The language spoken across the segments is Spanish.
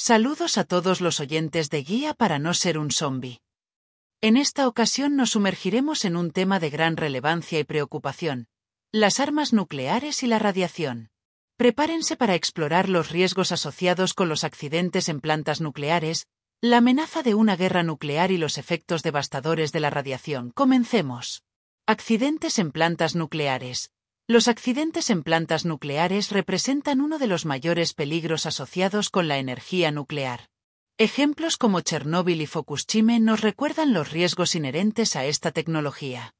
Saludos a todos los oyentes de Guía para no ser un zombie. En esta ocasión nos sumergiremos en un tema de gran relevancia y preocupación, las armas nucleares y la radiación. Prepárense para explorar los riesgos asociados con los accidentes en plantas nucleares, la amenaza de una guerra nuclear y los efectos devastadores de la radiación. Comencemos. Accidentes en plantas nucleares. Los accidentes en plantas nucleares representan uno de los mayores peligros asociados con la energía nuclear. Ejemplos como Chernóbil y Fukushima nos recuerdan los riesgos inherentes a esta tecnología.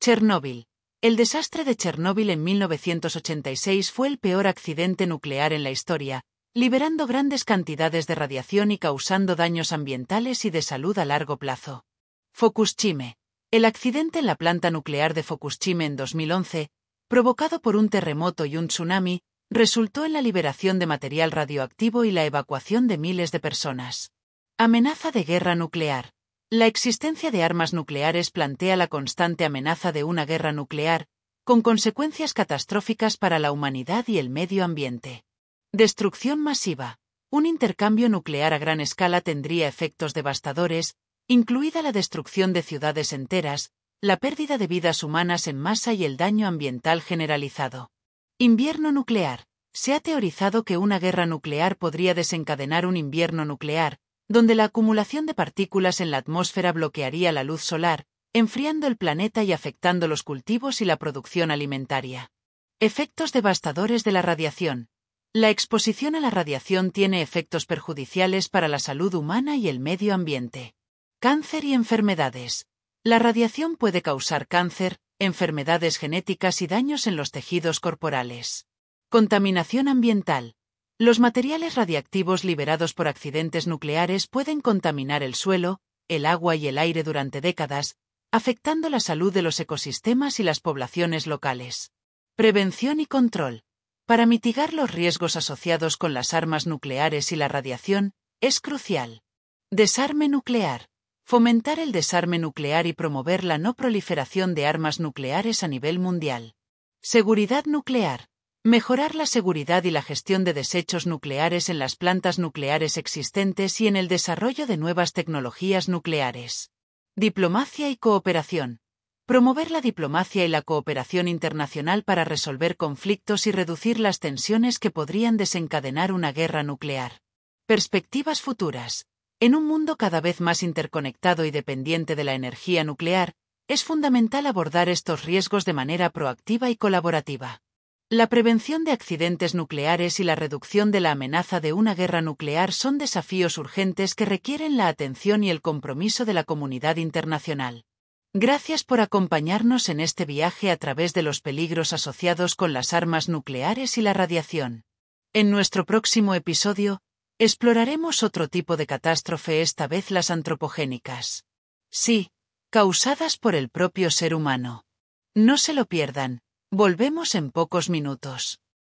Chernóbil. El desastre de Chernóbil en 1986 fue el peor accidente nuclear en la historia, liberando grandes cantidades de radiación y causando daños ambientales y de salud a largo plazo. Fukushima. El accidente en la planta nuclear de Fukushima en 2011 provocado por un terremoto y un tsunami, resultó en la liberación de material radioactivo y la evacuación de miles de personas. Amenaza de guerra nuclear. La existencia de armas nucleares plantea la constante amenaza de una guerra nuclear, con consecuencias catastróficas para la humanidad y el medio ambiente. Destrucción masiva. Un intercambio nuclear a gran escala tendría efectos devastadores, incluida la destrucción de ciudades enteras, la pérdida de vidas humanas en masa y el daño ambiental generalizado. Invierno nuclear. Se ha teorizado que una guerra nuclear podría desencadenar un invierno nuclear, donde la acumulación de partículas en la atmósfera bloquearía la luz solar, enfriando el planeta y afectando los cultivos y la producción alimentaria. Efectos devastadores de la radiación. La exposición a la radiación tiene efectos perjudiciales para la salud humana y el medio ambiente. Cáncer y enfermedades. La radiación puede causar cáncer, enfermedades genéticas y daños en los tejidos corporales. Contaminación ambiental. Los materiales radiactivos liberados por accidentes nucleares pueden contaminar el suelo, el agua y el aire durante décadas, afectando la salud de los ecosistemas y las poblaciones locales. Prevención y control. Para mitigar los riesgos asociados con las armas nucleares y la radiación, es crucial. Desarme nuclear fomentar el desarme nuclear y promover la no proliferación de armas nucleares a nivel mundial. Seguridad nuclear. Mejorar la seguridad y la gestión de desechos nucleares en las plantas nucleares existentes y en el desarrollo de nuevas tecnologías nucleares. Diplomacia y cooperación. Promover la diplomacia y la cooperación internacional para resolver conflictos y reducir las tensiones que podrían desencadenar una guerra nuclear. Perspectivas futuras. En un mundo cada vez más interconectado y dependiente de la energía nuclear, es fundamental abordar estos riesgos de manera proactiva y colaborativa. La prevención de accidentes nucleares y la reducción de la amenaza de una guerra nuclear son desafíos urgentes que requieren la atención y el compromiso de la comunidad internacional. Gracias por acompañarnos en este viaje a través de los peligros asociados con las armas nucleares y la radiación. En nuestro próximo episodio, Exploraremos otro tipo de catástrofe, esta vez las antropogénicas. Sí, causadas por el propio ser humano. No se lo pierdan, volvemos en pocos minutos.